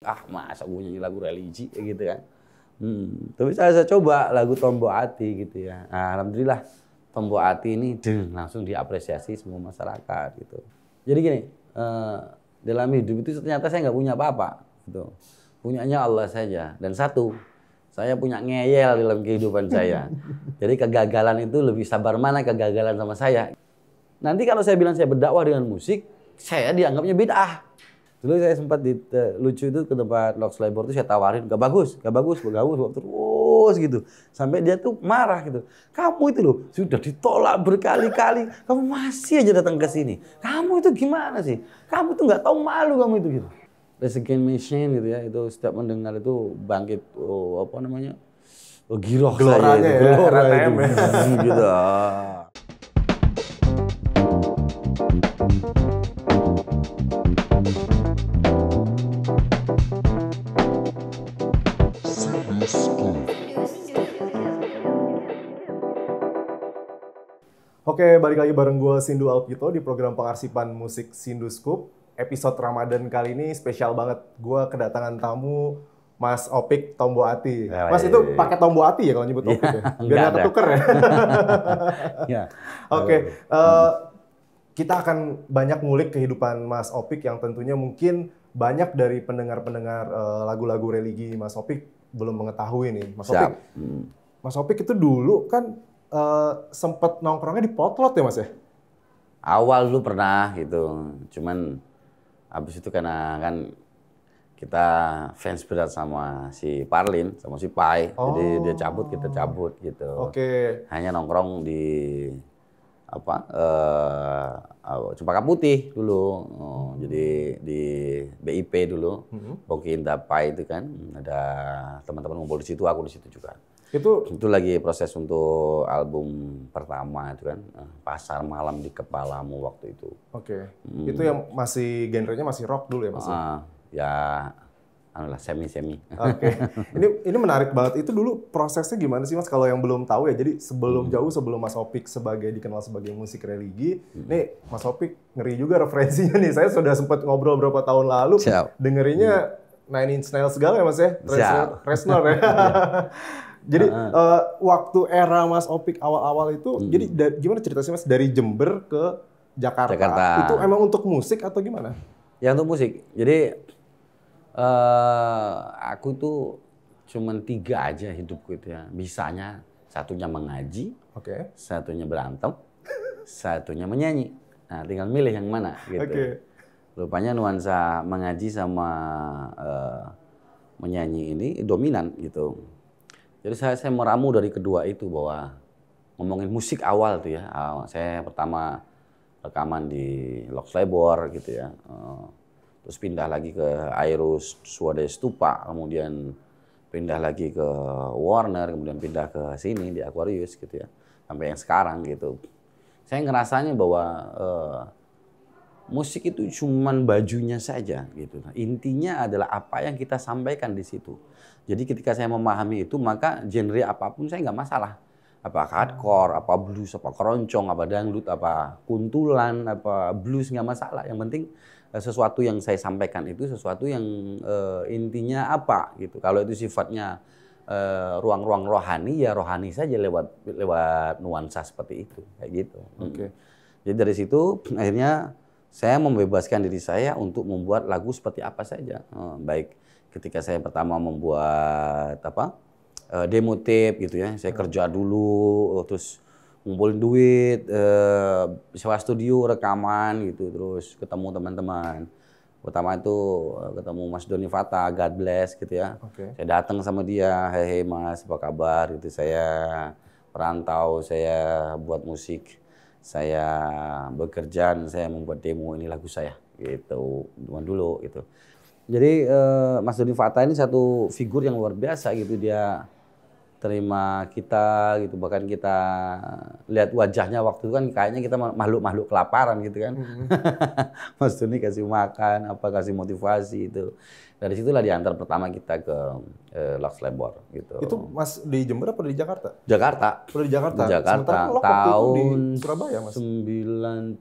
ah masa gue nyanyi lagu religi gitu kan hmm. tapi saya, saya coba lagu tombok hati gitu ya nah, alhamdulillah tombok hati ini deng, langsung diapresiasi semua masyarakat gitu jadi gini eh, dalam hidup itu ternyata saya nggak punya apa-apa gitu punyanya Allah saja dan satu saya punya ngeyel dalam kehidupan saya jadi kegagalan itu lebih sabar mana kegagalan sama saya nanti kalau saya bilang saya berdakwah dengan musik saya dianggapnya bid'ah Dulu saya sempat di, uh, lucu itu ke tempat Lox Labor itu saya tawarin, gak bagus, gak bagus, gak bagus, terus gitu. Sampai dia tuh marah gitu. Kamu itu loh, sudah ditolak berkali-kali, kamu masih aja datang ke sini. Kamu itu gimana sih? Kamu tuh nggak tahu malu kamu itu gitu. Resign machine gitu ya, itu setiap mendengar itu bangkit, oh, apa namanya, oh, giroh saya. Itu, ya, gelora ya, itu. Hmm, gitu. Oke, balik lagi bareng gue Sindu Alpito di program pengarsipan musik Sindu Scoop. Episode Ramadan kali ini spesial banget. Gue kedatangan tamu Mas Opik Tombo Ati. Ya, Mas ya, itu ya, pakai Tombo Ati ya kalau nyebut Opik ya? Iya, Biar nggak ketuker ya? ya. Oke, okay. uh, eh, hmm. kita akan banyak ngulik kehidupan Mas Opik yang tentunya mungkin banyak dari pendengar-pendengar uh, lagu-lagu religi Mas Opik belum mengetahui nih. Mas Opik, Mas Opik itu dulu kan Eh, sempet nongkrongnya di potlot ya mas ya? Awal lu pernah gitu, cuman abis itu karena kan kita fans berat sama si Parlin, sama si Pai, oh. jadi dia cabut kita cabut gitu. Oke. Okay. Hanya nongkrong di apa uh, cempaka putih dulu oh, jadi di BIP dulu mm -hmm. Pai itu kan ada teman-teman ngumpul di situ aku di situ juga itu itu lagi proses untuk album pertama itu kan eh, pasar malam di kepalamu waktu itu. Oke. Okay. Hmm. Itu yang masih genrenya masih rock dulu ya masih. Ah, uh, ya anulah semi semi. Oke. Okay. Ini ini menarik banget. Itu dulu prosesnya gimana sih Mas kalau yang belum tahu ya. Jadi sebelum hmm. jauh sebelum Mas Opik sebagai dikenal sebagai musik religi, hmm. nih Mas Opik ngeri juga referensinya nih. Saya sudah sempat ngobrol beberapa tahun lalu Siap. dengerinnya hmm. Nine Inch Nails segala ya Mas ya. Siap. Resnor ya. Iya. Jadi uh, uh waktu era Mas Opik awal-awal itu, hmm. jadi da gimana ceritanya Mas dari Jember ke Jakarta. Jakarta? Itu emang untuk musik atau gimana? Ya untuk musik. Jadi uh, aku tuh cuman tiga aja hidupku itu ya. Bisanya satunya mengaji, okay. satunya berantem, satunya menyanyi. Nah, tinggal milih yang mana gitu. Okay. Rupanya nuansa mengaji sama uh, menyanyi ini dominan gitu. Jadi saya saya meramu dari kedua itu bahwa ngomongin musik awal tuh ya. Ah, saya pertama rekaman di Lox Labor gitu ya. Eh, terus pindah lagi ke Airus Suade Stupa, kemudian pindah lagi ke Warner, kemudian pindah ke sini di Aquarius gitu ya. Sampai yang sekarang gitu. Saya ngerasanya bahwa uh, musik itu cuman bajunya saja gitu. Nah, intinya adalah apa yang kita sampaikan di situ. Jadi ketika saya memahami itu maka genre apapun saya nggak masalah. Apa hardcore, apa blues, apa keroncong, apa dangdut, apa kuntulan, apa blues nggak masalah. Yang penting eh, sesuatu yang saya sampaikan itu sesuatu yang uh, intinya apa gitu. Kalau itu sifatnya eh, ruang-ruang uh, rohani ya rohani saja lewat lewat nuansa seperti itu kayak gitu. Oke. Okay. Hmm. Jadi dari situ akhirnya saya membebaskan diri saya untuk membuat lagu seperti apa saja. Hmm, baik ketika saya pertama membuat apa eh, demo tape gitu ya, saya kerja dulu, eh, terus ngumpulin duit, uh, sewa studio, rekaman gitu, terus ketemu teman-teman. Pertama itu ketemu Mas Doni Fata, God bless gitu ya. Okay. Saya datang sama dia, hei Mas, apa kabar gitu. Saya perantau, saya buat musik saya bekerja dan saya membuat demo ini lagu saya gitu cuman dulu gitu jadi uh, Mas Doni fata ini satu figur yang luar biasa gitu dia terima kita gitu bahkan kita lihat wajahnya waktu itu kan kayaknya kita makhluk-makhluk kelaparan gitu kan mm-hmm. Mas kasih makan apa kasih motivasi itu dari situlah diantar pertama kita ke eh, Lux Labor gitu itu Mas di Jember apa di Jakarta Jakarta Pada di Jakarta di Jakarta tahun di Surabaya Mas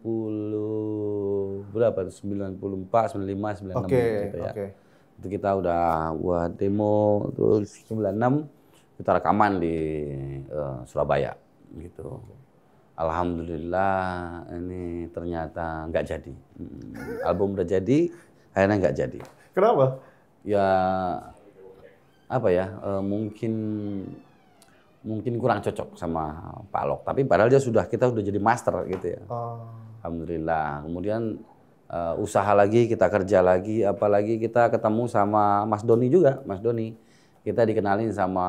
puluh berapa sembilan puluh empat sembilan lima sembilan enam gitu ya okay. itu kita udah buat demo terus sembilan enam kita rekaman di uh, Surabaya gitu. Alhamdulillah ini ternyata nggak jadi. Album udah jadi, akhirnya nggak jadi. Kenapa? Ya apa ya uh, mungkin mungkin kurang cocok sama Pak Lok. Tapi padahal dia sudah kita sudah jadi master gitu ya. Oh. Alhamdulillah. Kemudian uh, usaha lagi, kita kerja lagi, apalagi kita ketemu sama Mas Doni juga, Mas Doni kita dikenalin sama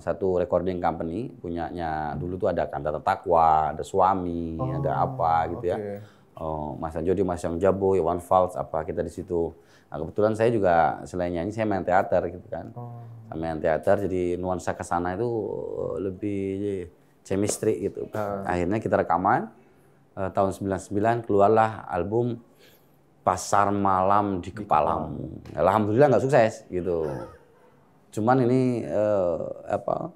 satu recording company punyanya dulu tuh ada kanta takwa ada suami, oh, ada apa gitu okay. ya. Oh, Mas Anjodi, Mas Yang Jabo, Iwan Fals, apa kita di situ. Nah, kebetulan saya juga selain nyanyi saya main teater gitu kan. Oh. Saya main teater jadi nuansa ke sana itu eh, lebih chemistry gitu. Uh. Akhirnya kita rekaman uh, tahun 99 keluarlah album Pasar Malam di Kepalamu. Alhamdulillah nggak sukses gitu. Cuman ini eh, apa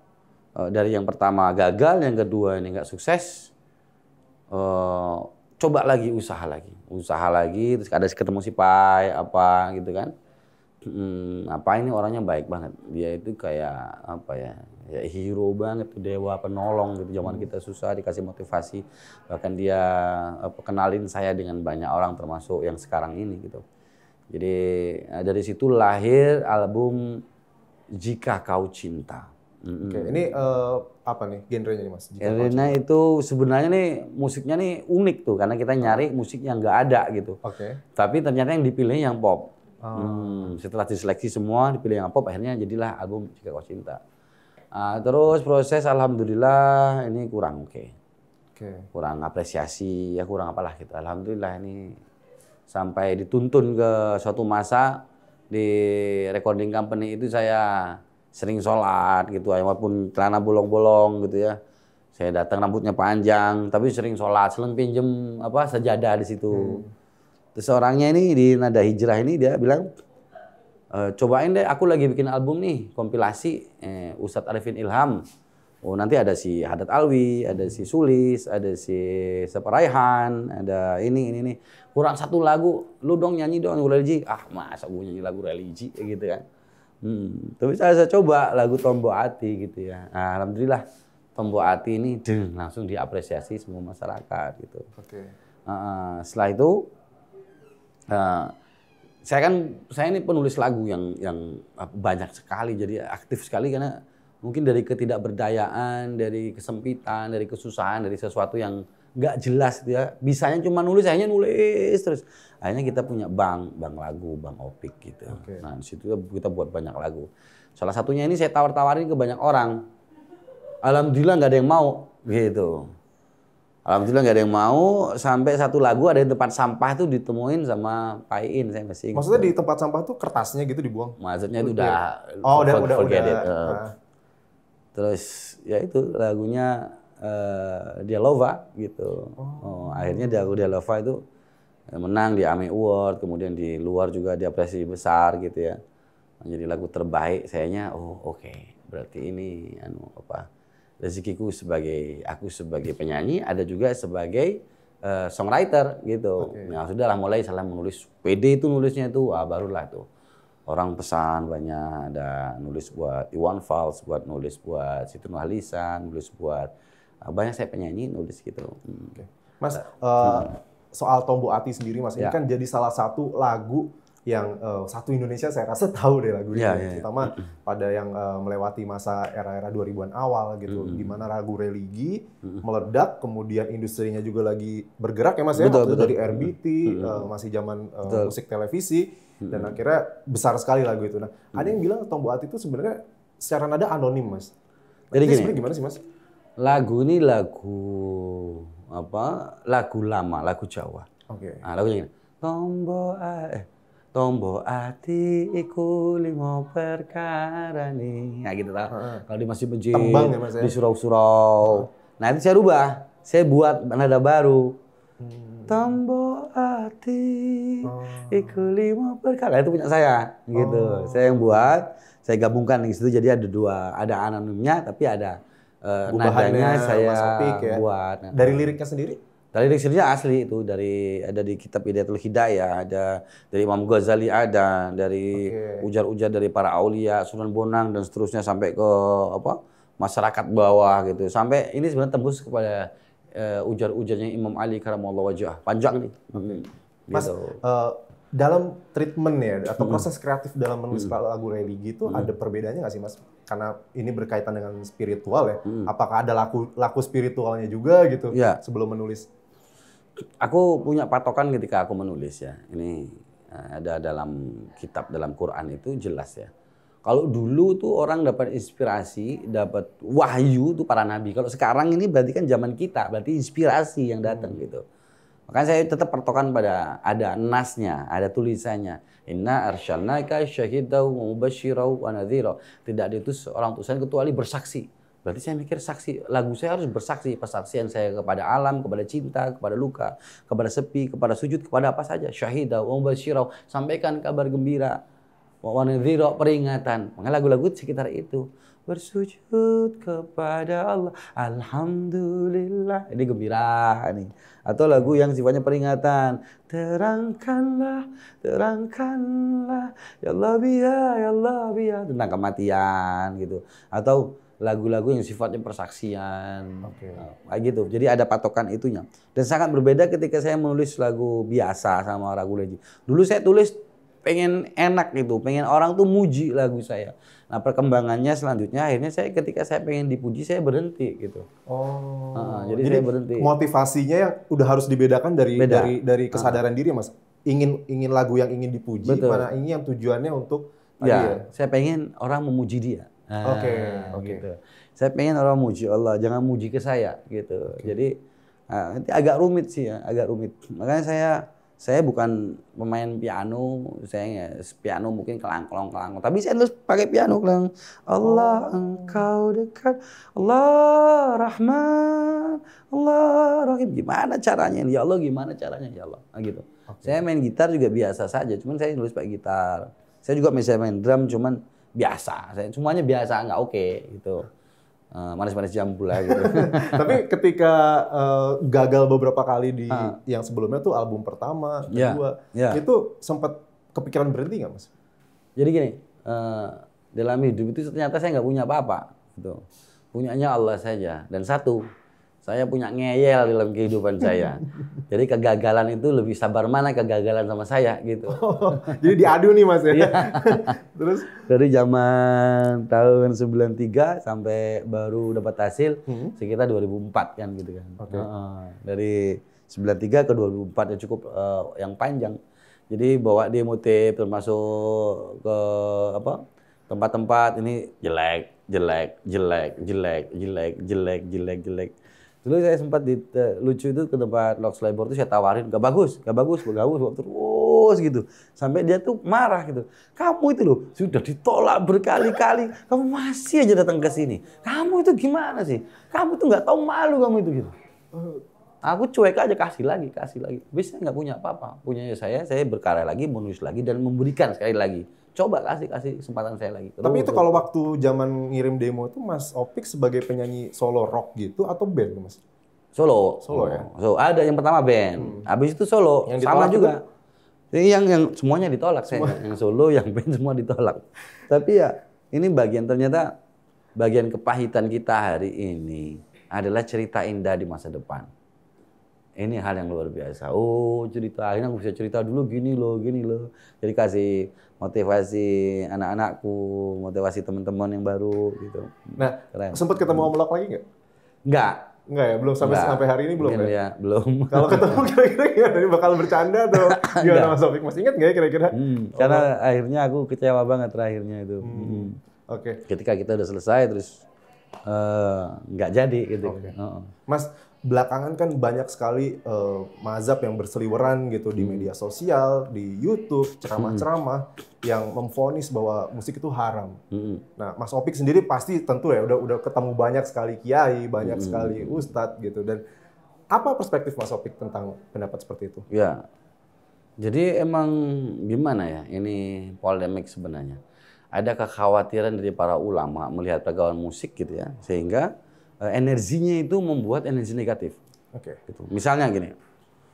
uh, dari yang pertama gagal, yang kedua ini nggak sukses. Eh, coba lagi usaha lagi, usaha lagi. Terus ada ketemu si Pai apa gitu kan. Hmm, apa ini orangnya baik banget. Dia itu kayak apa ya? Ya hero banget, dewa penolong gitu. Zaman kita susah dikasih motivasi. Bahkan dia apa, kenalin saya dengan banyak orang termasuk yang sekarang ini gitu. Jadi eh, dari situ lahir album jika Kau Cinta. Mm-hmm. Oke, ini uh, apa nih genrenya nih Mas? Genrenya itu sebenarnya nih musiknya nih unik tuh karena kita nyari ah. musik yang nggak ada gitu. Oke. Okay. Tapi ternyata yang dipilih yang pop. Oh. Hmm, setelah diseleksi semua dipilih yang pop akhirnya jadilah album Jika Kau Cinta. Uh, terus proses alhamdulillah ini kurang oke. Okay. Okay. Kurang apresiasi ya kurang apalah gitu. Alhamdulillah ini sampai dituntun ke suatu masa di recording company itu saya sering sholat gitu walaupun celana bolong-bolong gitu ya saya datang rambutnya panjang tapi sering sholat sering pinjem apa sejada di situ hmm. terus orangnya ini di nada hijrah ini dia bilang e, cobain deh aku lagi bikin album nih kompilasi eh, Ustadz Arifin Ilham Oh nanti ada si Hadat Alwi, ada si Sulis, ada si Separaihan, ada ini ini ini. Kurang satu lagu, lu dong nyanyi dong lagu religi. Ah masa gue nyanyi lagu religi gitu kan. Hmm. Tapi saya, saya coba lagu Tombo Ati gitu ya. Nah, Alhamdulillah Tombo Ati ini deng, langsung diapresiasi semua masyarakat gitu. Oke. Okay. Uh, setelah itu uh, saya kan saya ini penulis lagu yang yang banyak sekali jadi aktif sekali karena mungkin dari ketidakberdayaan, dari kesempitan, dari kesusahan, dari sesuatu yang nggak jelas dia gitu ya. bisanya cuma nulis akhirnya nulis terus akhirnya kita punya bank bank lagu bank opik gitu okay. nah di situ kita buat banyak lagu salah satunya ini saya tawar tawarin ke banyak orang alhamdulillah nggak ada yang mau gitu alhamdulillah nggak ada yang mau sampai satu lagu ada di tempat sampah tuh ditemuin sama Pak Iin saya masih maksudnya gitu. di tempat sampah tuh kertasnya gitu dibuang maksudnya itu udah oh udah udah udah uh, terus ya itu lagunya uh, eh, dia lova gitu oh. Oh, akhirnya lagu dia lova itu eh, menang di AMI Award kemudian di luar juga diapresiasi besar gitu ya menjadi lagu terbaik sayanya oh oke okay. berarti ini anu apa rezekiku sebagai aku sebagai penyanyi ada juga sebagai uh, songwriter gitu okay. nah sudahlah mulai salah menulis PD itu nulisnya itu ah, barulah tuh orang pesan banyak ada nulis buat Iwan Fals buat nulis buat Siti Nuhalisan nulis buat ah, banyak saya penyanyi nulis gitu hmm. Mas uh, soal Tombo Ati sendiri Mas ya. ini kan jadi salah satu lagu yang uh, satu Indonesia saya rasa tahu deh lagu yeah, ya, ini, yeah, ya. terutama pada yang uh, melewati masa era-era 2000-an awal gitu, mm-hmm. di mana lagu religi meledak, kemudian industrinya juga lagi bergerak ya mas betul, ya, betul. dari RBT mm-hmm. uh, eh, masih zaman uh, musik televisi mm-hmm. dan akhirnya besar sekali lagu itu. Nah, mm-hmm. ada yang bilang Tombo Ati itu sebenarnya secara nada anonim mas. Jadi gini, gimana sih mas? Lagu ini lagu apa? Lagu lama, lagu Jawa. Oke. Okay. Nah, lagunya gini. Tombo eh Tombo ati iku limo nih. Nah gitu tau. Kalau di masjid masjid ya, mas, ya? di surau-surau. Nah itu saya rubah. Saya buat nada baru. Hmm. Tombo ati oh. iku limo perkara. Nah, itu punya saya gitu. Oh. Saya yang buat, saya gabungkan di situ jadi ada dua, ada anonimnya tapi ada uh, nadanya saya ya? buat. Nah, Dari liriknya sendiri? Dari lirik asli itu dari ada di kitab Hidayatul Hidayah, ada dari Imam Ghazali ada, dari ujar-ujar okay. dari para aulia, Sunan Bonang dan seterusnya sampai ke apa? masyarakat bawah gitu. Sampai ini sebenarnya tembus kepada uh, ujar-ujarnya Imam Ali karamallahu wajah. Panjang nih. Gitu. Mas gitu. uh, dalam treatment ya atau proses kreatif dalam menulis hmm. lagu religi itu hmm. ada perbedaannya nggak sih mas? Karena ini berkaitan dengan spiritual ya. Hmm. Apakah ada laku laku spiritualnya juga gitu ya. sebelum menulis? aku punya patokan ketika aku menulis ya. Ini eh, ada dalam kitab dalam Quran itu jelas ya. Kalau dulu tuh orang dapat inspirasi, dapat wahyu tuh para nabi. Kalau sekarang ini berarti kan zaman kita, berarti inspirasi yang datang gitu. Makanya saya tetap patokan pada ada nasnya, ada tulisannya. Inna arsyalnaka syahidau mubashirau wa nadhirau. Tidak ada itu seorang tulisan kecuali bersaksi Berarti saya mikir saksi lagu saya harus bersaksi persaksian saya kepada alam, kepada cinta, kepada luka, kepada sepi, kepada sujud, kepada apa saja. Syahidah, wa syirau sampaikan kabar gembira. Wa peringatan. Maka lagu-lagu sekitar itu. Bersujud kepada Allah. Alhamdulillah. Ini gembira ini. Atau lagu yang sifatnya peringatan. Terangkanlah, terangkanlah. Ya Allah biya, ya Allah biya. Tentang kematian gitu. Atau lagu-lagu yang sifatnya persaksian. Oke. Okay. Nah, kayak gitu. Jadi ada patokan itunya. Dan sangat berbeda ketika saya menulis lagu biasa sama lagu legend. Dulu saya tulis pengen enak gitu, pengen orang tuh muji lagu saya. Nah perkembangannya selanjutnya akhirnya saya ketika saya pengen dipuji saya berhenti gitu. Oh. Nah, jadi, jadi saya berhenti. Motivasinya yang udah harus dibedakan dari Beda. dari dari kesadaran nah. diri mas. Ingin ingin lagu yang ingin dipuji, Betul. mana ini yang tujuannya untuk ya, ya. Saya pengen orang memuji dia. Nah, Oke. Okay, okay. Gitu. Saya pengen orang muji Allah, jangan muji ke saya gitu. Okay. Jadi nah, nanti agak rumit sih ya, agak rumit. Makanya saya saya bukan pemain piano, saya ya, piano mungkin kelangklong kelangklong. Tapi saya terus pakai piano kelang. Allah oh. engkau dekat, Allah rahman, Allah rahim. Gimana caranya? Ya Allah gimana caranya ya Allah? Nah, gitu. Okay. Saya main gitar juga biasa saja, cuman saya nulis pakai gitar. Saya juga misalnya main drum, cuman biasa. Saya semuanya biasa, nggak oke okay, gitu. Eh, manis-manis uh, jam pula gitu. Tapi ketika uh, gagal beberapa kali di uh. yang sebelumnya tuh album pertama, ya, kedua, yeah. Yeah. itu sempat kepikiran berhenti nggak mas? Jadi gini, uh, dalam hidup itu ternyata saya nggak punya apa-apa gitu. Punyanya Allah saja dan satu saya punya ngeyel dalam kehidupan saya. Jadi kegagalan itu lebih sabar mana kegagalan sama saya gitu. Oh, jadi diadu nih Mas ya. Iya. Terus dari zaman tahun 93 sampai baru dapat hasil hmm. sekitar 2004 kan gitu kan. Okay. Uh, dari 93 ke 2004 ya cukup uh, yang panjang. Jadi bawa dia motif termasuk ke apa tempat-tempat ini jelek, jelek, jelek, jelek, jelek, jelek, jelek, jelek. Dulu saya sempat di, uh, lucu itu ke tempat Lox Labor itu saya tawarin, gak bagus, gak bagus, gak bagus, terus gitu. Sampai dia tuh marah gitu. Kamu itu loh, sudah ditolak berkali-kali, kamu masih aja datang ke sini. Kamu itu gimana sih? Kamu tuh gak tahu malu kamu itu gitu. Aku cuek aja, kasih lagi, kasih lagi. Bisa nggak punya apa-apa. Punyanya saya, saya berkarya lagi, menulis lagi, dan memberikan sekali lagi coba kasih kasih kesempatan saya lagi. Terus, Tapi itu kalau waktu zaman ngirim demo itu Mas Opik sebagai penyanyi solo rock gitu atau band Mas? Solo. Solo ya. Oh, so ada yang pertama band. Hmm. Habis itu solo. Yang Sama juga. Itu? yang yang semuanya ditolak saya. Semua. Yang solo, yang band semua ditolak. Tapi ya ini bagian ternyata bagian kepahitan kita hari ini adalah cerita indah di masa depan ini hal yang luar biasa. Oh cerita, akhirnya aku bisa cerita dulu gini loh, gini loh. Jadi kasih motivasi anak-anakku, motivasi teman-teman yang baru gitu. Nah, Keren. sempat ketemu Om Lok lagi nggak? Nggak. Nggak ya, belum sampai sampai hari ini belum ya? ya? Belum. Kalau ketemu kira-kira gimana? Ini bakal bercanda atau gimana Mas Taufik? Masih ingat nggak ya kira-kira? Hmm, oh, karena akhirnya aku kecewa banget terakhirnya itu. Hmm. Hmm. Oke. Okay. Ketika kita udah selesai terus eh, nggak uh, jadi gitu. Okay. Uh Mas, belakangan kan banyak sekali uh, mazhab yang berseliweran gitu hmm. di media sosial, di YouTube, ceramah-ceramah hmm. yang memfonis bahwa musik itu haram. Hmm. Nah, Mas Opik sendiri pasti tentu ya udah udah ketemu banyak sekali kiai, banyak hmm. sekali ustadz gitu dan apa perspektif Mas Opik tentang pendapat seperti itu? Ya. Jadi emang gimana ya? Ini polemik sebenarnya. Ada kekhawatiran dari para ulama melihat pegawai musik gitu ya, sehingga Eh, energinya itu membuat energi negatif. Oke. Okay. Gitu. Misalnya gini,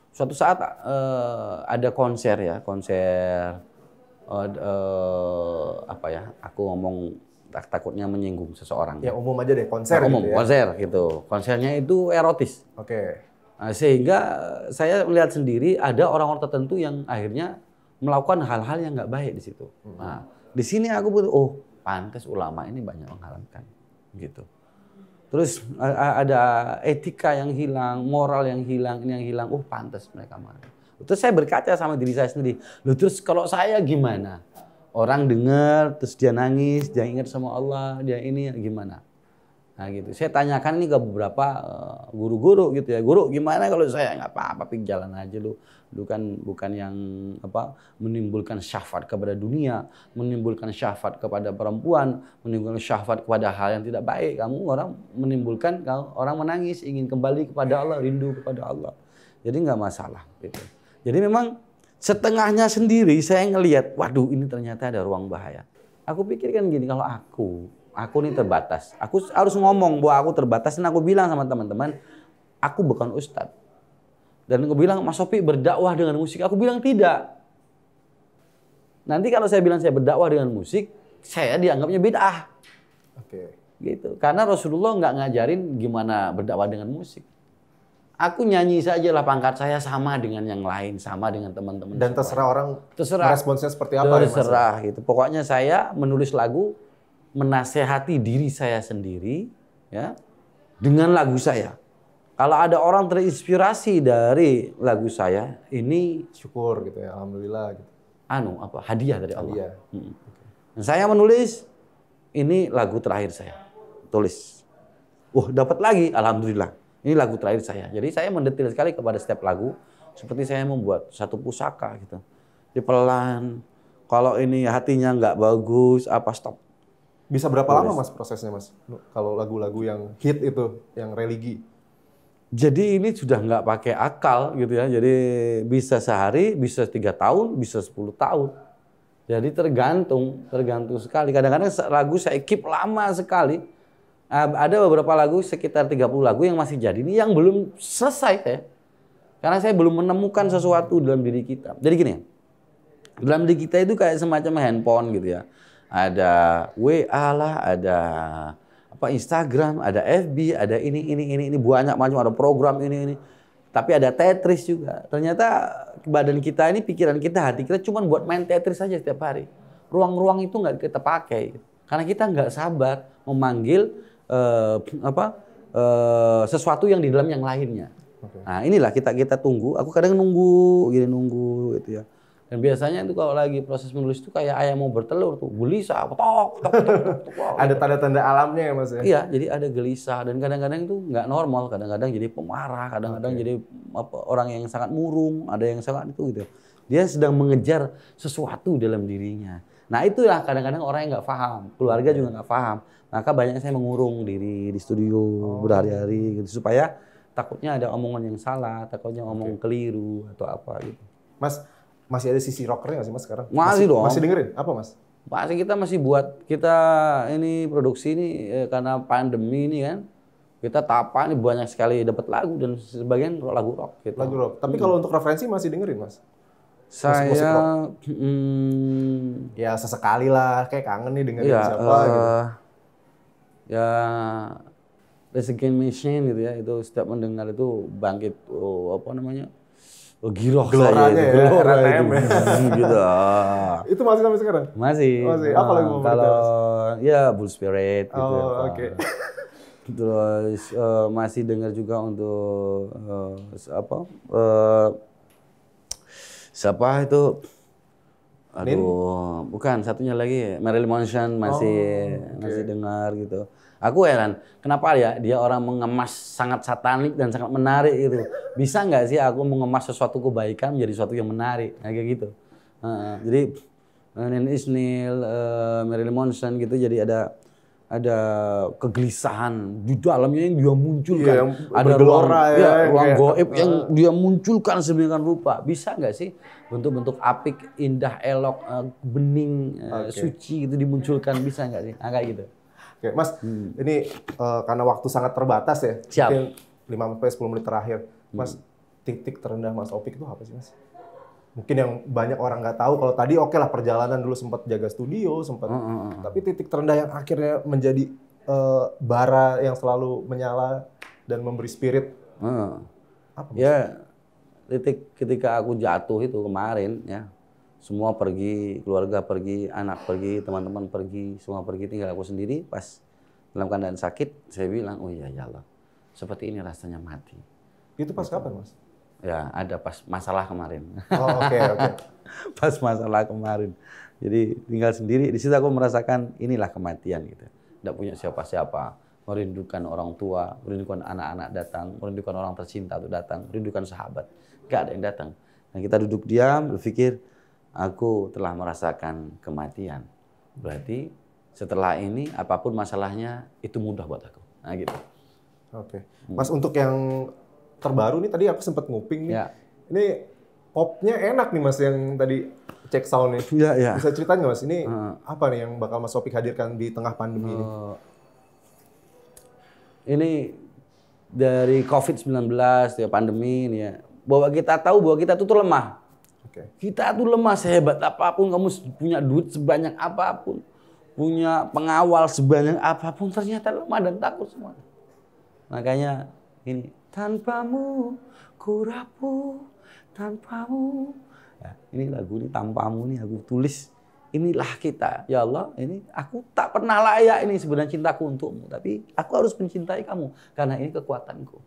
suatu saat uh, ada konser ya, konser uh, uh, apa ya? Aku ngomong tak takutnya menyinggung seseorang. Ya, ya. umum aja deh konser. Nah, umum gitu ya? konser gitu. Konsernya itu erotis. Oke. Okay. Nah, sehingga saya melihat sendiri ada orang-orang tertentu yang akhirnya melakukan hal-hal yang nggak baik di situ. Hmm. Nah di sini aku butuh oh pantas ulama ini banyak mengharamkan, gitu. Terus ada etika yang hilang, moral yang hilang, ini yang hilang. Oh, pantas mereka marah. Terus saya berkaca sama diri saya sendiri. Loh, terus kalau saya gimana? Orang dengar, terus dia nangis, dia ingat sama Allah, dia ini gimana? Nah gitu. Saya tanyakan ini ke beberapa eh, guru-guru uh, gitu ya. Guru gimana kalau saya nggak apa-apa, pik jalan aja lu. Lu kan bukan yang apa menimbulkan syafat kepada dunia, menimbulkan syafat kepada perempuan, menimbulkan syafat kepada hal yang tidak baik. Kamu orang menimbulkan kalau orang menangis ingin kembali kepada Allah, rindu kepada Allah. Jadi nggak masalah gitu. Jadi memang setengahnya sendiri saya ngelihat, waduh ini ternyata ada ruang bahaya. Aku pikirkan gini, kalau aku aku ini terbatas. Aku harus ngomong bahwa aku terbatas dan aku bilang sama teman-teman, aku bukan ustadz. Dan aku bilang, Mas Sopi berdakwah dengan musik. Aku bilang tidak. Nanti kalau saya bilang saya berdakwah dengan musik, saya dianggapnya bid'ah. Oke. Okay. Gitu. Karena Rasulullah nggak ngajarin gimana berdakwah dengan musik. Aku nyanyi saja lah pangkat saya sama dengan yang lain, sama dengan teman-teman. Dan sekolah. terserah orang terserah. responsnya seperti apa ya, terserah, ya gitu. Pokoknya saya menulis lagu, menasehati diri saya sendiri ya dengan lagu saya. Kalau ada orang terinspirasi dari lagu saya, ini syukur gitu ya, alhamdulillah gitu. Anu apa hadiah dari hadiah. Allah. Hmm. Okay. Saya menulis ini lagu terakhir saya. Tulis. Wah, dapat lagi alhamdulillah. Ini lagu terakhir saya. Jadi saya mendetil sekali kepada setiap lagu seperti saya membuat satu pusaka gitu. Di pelan kalau ini hatinya nggak bagus apa stop bisa berapa oh, lama mas prosesnya mas? Kalau lagu-lagu yang hit itu, yang religi? Jadi ini sudah nggak pakai akal gitu ya. Jadi bisa sehari, bisa tiga tahun, bisa sepuluh tahun. Jadi tergantung, tergantung sekali. Kadang-kadang lagu saya keep lama sekali. Ada beberapa lagu sekitar 30 lagu yang masih jadi ini yang belum selesai ya. Karena saya belum menemukan sesuatu dalam diri kita. Jadi gini ya, dalam diri kita itu kayak semacam handphone gitu ya ada WA lah, ada apa Instagram, ada FB, ada ini ini ini ini banyak macam ada program ini ini. Tapi ada Tetris juga. Ternyata badan kita ini, pikiran kita, hati kita cuma buat main Tetris saja setiap hari. Ruang-ruang itu nggak kita pakai karena kita nggak sabar memanggil uh, apa uh, sesuatu yang di dalam yang lainnya. Okay. Nah inilah kita kita tunggu. Aku kadang nunggu, gini nunggu gitu ya dan biasanya itu kalau lagi proses menulis itu kayak ayam mau bertelur tuh, gelisah, tok, tok, tok, Ada tanda-tanda alamnya ya mas ya? Iya, jadi ada gelisah dan kadang-kadang itu nggak normal, kadang-kadang jadi pemarah, kadang-kadang okay. jadi apa, orang yang sangat murung, ada yang sangat itu gitu. Dia sedang mengejar sesuatu dalam dirinya. Nah itulah kadang-kadang orang yang nggak paham, keluarga juga nggak paham. Maka banyak saya mengurung diri di studio oh. berhari-hari gitu supaya takutnya ada omongan yang salah, takutnya omong okay. keliru atau apa gitu. Mas, masih ada sisi rockernya nggak sih mas sekarang? Masih, masih dong. Masih dengerin? Apa mas? masih kita masih buat kita ini produksi ini eh, karena pandemi ini kan kita tapa ini banyak sekali dapat lagu dan sebagian lagu rock gitu. Lagu rock. Tapi hmm. kalau untuk referensi masih dengerin mas? Saya Hmm, ya sesekali lah kayak kangen nih dengerin iya, gitu. eh, ya, siapa uh, gitu. Ya Resident Machine gitu ya itu setiap mendengar itu bangkit oh, apa namanya Oh, giroh gelora saya itu, ya, itu. Ya. Gitu. Ah. itu masih sampai sekarang? Masih. Masih. Apa lagi ah, Kalau ya Bull Spirit gitu. Oh, ya. oke. Okay. Ah. Gitu, terus uh, masih dengar juga untuk uh, apa? Uh, siapa itu? Aduh, Nin? bukan satunya lagi Marilyn Manson masih oh, okay. masih dengar gitu. Aku heran, kenapa ya dia orang mengemas sangat satanik dan sangat menarik itu. Bisa nggak sih aku mengemas sesuatu kebaikan menjadi sesuatu yang menarik, nah, kayak gitu. Uh, jadi eh, Nen Isnil, uh, eh, Marilyn Manson gitu, jadi ada ada kegelisahan di dalamnya yang dia munculkan. Iya, ada ruang, ya, ya, ruang gitu. goib yang dia munculkan sedemikian rupa. Bisa nggak sih bentuk-bentuk apik, indah, elok, eh, bening, okay. suci itu dimunculkan bisa nggak sih? Nah, kayak gitu. Oke, Mas, hmm. ini uh, karena waktu sangat terbatas ya. Siap. Mungkin 5 sampai 10 menit terakhir. Mas, hmm. titik terendah Mas Opik itu apa sih, Mas? Mungkin yang banyak orang nggak tahu kalau tadi oke okay lah perjalanan dulu sempat jaga studio, sempat hmm. hmm, hmm. tapi titik terendah yang akhirnya menjadi uh, bara yang selalu menyala dan memberi spirit. Hmm. Apa Mas? ya titik ketika aku jatuh itu kemarin ya semua pergi, keluarga pergi, anak pergi, teman-teman pergi, semua pergi, tinggal aku sendiri. Pas dalam keadaan sakit, saya bilang, oh iya ya Allah, seperti ini rasanya mati. Itu pas kapan mas? Ya ada pas masalah kemarin. Oh oke okay, oke. Okay. pas masalah kemarin. Jadi tinggal sendiri, di situ aku merasakan inilah kematian gitu. Tidak punya siapa-siapa, merindukan orang tua, merindukan anak-anak datang, merindukan orang tercinta itu datang, merindukan sahabat. Gak ada yang datang. Dan nah, kita duduk diam, berpikir, aku telah merasakan kematian. Berarti setelah ini apapun masalahnya itu mudah buat aku. Nah gitu. Oke. Mas untuk yang terbaru nih tadi aku sempat nguping nih. Ya. Ini popnya enak nih Mas yang tadi cek soundnya. Iya, ya. Bisa ceritain nggak Mas ini hmm. apa nih yang bakal Mas Opik hadirkan di tengah pandemi hmm. ini? Eh, ini dari COVID-19 ya pandemi ini ya. Bahwa kita tahu bahwa kita itu tuh lemah Okay. Kita tuh lemah sehebat apapun, kamu punya duit sebanyak apapun, punya pengawal sebanyak apapun, ternyata lemah dan takut semua. Makanya ini tanpamu ku tanpamu. Ya, ini lagu ini tanpamu nih aku tulis. Inilah kita, ya Allah. Ini aku tak pernah layak ini sebenarnya cintaku untukmu, tapi aku harus mencintai kamu karena ini kekuatanku,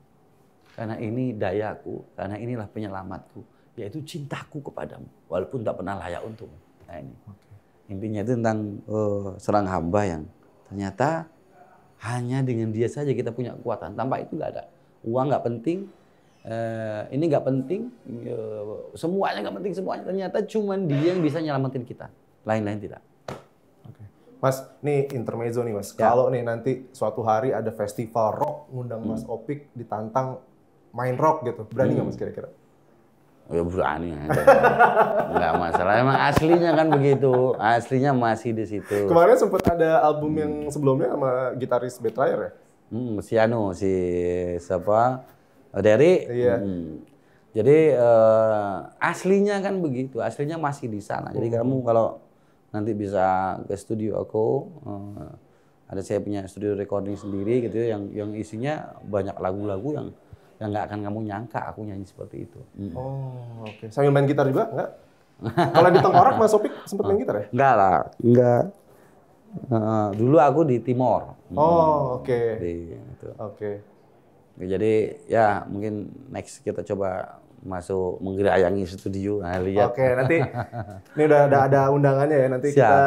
karena ini dayaku, karena inilah penyelamatku yaitu cintaku kepadamu walaupun tak pernah layak untung. Nah ini. Okay. Intinya itu tentang uh, eh, serang hamba yang ternyata hanya dengan dia saja kita punya kekuatan. Tanpa itu nggak ada. Uang nggak penting, uh, ini nggak penting, uh, semuanya nggak penting semuanya. Ternyata cuma dia yang bisa nyelamatin kita. Lain-lain tidak. Okay. Mas, ini intermezzo nih mas. Ya. Kalau nih nanti suatu hari ada festival rock, ngundang hmm. Mas Opik ditantang main rock gitu, berani nggak hmm. mas kira-kira? Ya berani ya, Enggak masalah. Emang aslinya kan begitu. Aslinya masih di situ. Kemarin sempat ada album hmm. yang sebelumnya sama gitaris Betrayer ya? Hmm, si Anu, si siapa? Dari. Iya. Hmm. Jadi uh, aslinya kan begitu. Aslinya masih di sana. Jadi hmm. kamu kalau nanti bisa ke studio aku uh, ada saya punya studio recording sendiri gitu ya, yang yang isinya banyak lagu-lagu yang yang nggak akan kamu nyangka aku nyanyi seperti itu. Hmm. Oh, oke. Okay. Sambil main gitar juga nggak? Kalau di tengkorak Mas Opik sempat main gitar ya? Enggak lah, enggak. Uh, eh, dulu aku di Timor. Oh, oke. Okay. Oke. Okay. Ya, jadi ya mungkin next kita coba masuk menggerayangi studio. Nah, lihat. Oke, okay, nanti ini udah ada, ada undangannya ya. Nanti Siap. kita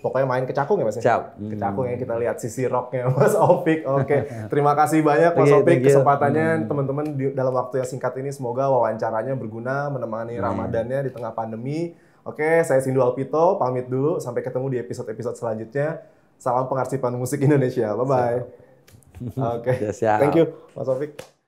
pokoknya main ke cakung ya mas ya? Ke cakung ya kita lihat sisi rocknya mas Opik. Oke, okay. terima kasih banyak mas Opik kesempatannya hmm. teman-teman dalam waktu yang singkat ini semoga wawancaranya berguna menemani hmm. Ramadannya di tengah pandemi. Oke, okay, saya Sindu Alpito pamit dulu sampai ketemu di episode-episode selanjutnya. Salam pengarsipan musik Indonesia. Bye bye. Oke. Okay. Thank you Mas Opik.